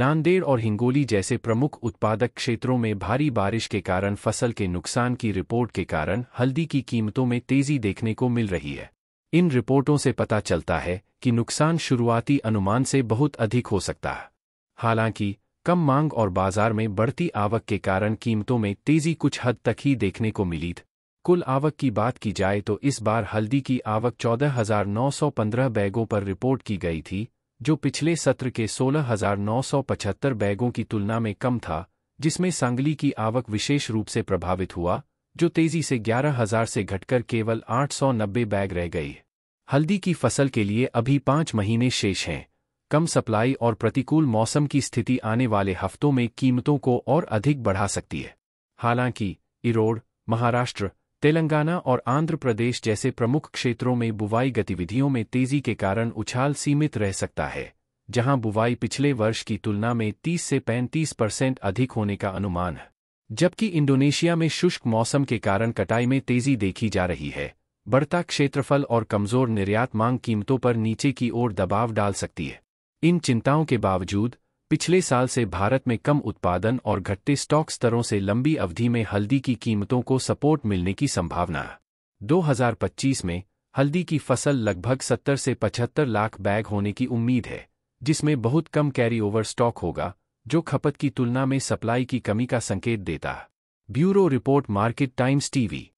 नांदेड़ और हिंगोली जैसे प्रमुख उत्पादक क्षेत्रों में भारी बारिश के कारण फसल के नुकसान की रिपोर्ट के कारण हल्दी की कीमतों में तेजी देखने को मिल रही है इन रिपोर्टों से पता चलता है कि नुकसान शुरुआती अनुमान से बहुत अधिक हो सकता है हालांकि कम मांग और बाजार में बढ़ती आवक के कारण कीमतों में तेजी कुछ हद तक ही देखने को मिली कुल आवक की बात की जाए तो इस बार हल्दी की आवक चौदह हजार नौ सौ बैगों पर रिपोर्ट की गई थी जो पिछले सत्र के 16,975 बैगों की तुलना में कम था जिसमें सांगली की आवक विशेष रूप से प्रभावित हुआ जो तेजी से 11,000 से घटकर केवल 890 बैग रह गई हल्दी की फसल के लिए अभी पांच महीने शेष हैं कम सप्लाई और प्रतिकूल मौसम की स्थिति आने वाले हफ्तों में कीमतों को और अधिक बढ़ा सकती है हालांकि इरोड महाराष्ट्र तेलंगाना और आंध्र प्रदेश जैसे प्रमुख क्षेत्रों में बुवाई गतिविधियों में तेजी के कारण उछाल सीमित रह सकता है जहां बुवाई पिछले वर्ष की तुलना में 30 से 35 परसेंट अधिक होने का अनुमान है जबकि इंडोनेशिया में शुष्क मौसम के कारण कटाई में तेजी देखी जा रही है बढ़ता क्षेत्रफल और कमजोर निर्यात मांग कीमतों पर नीचे की ओर दबाव डाल सकती है इन चिंताओं के बावजूद पिछले साल से भारत में कम उत्पादन और घटते स्टॉक स्तरों से लंबी अवधि में हल्दी की कीमतों को सपोर्ट मिलने की संभावना है 2025 में हल्दी की फसल लगभग 70 से 75 लाख बैग होने की उम्मीद है जिसमें बहुत कम कैरी ओवर स्टॉक होगा जो खपत की तुलना में सप्लाई की कमी का संकेत देता है bureau report Market Times TV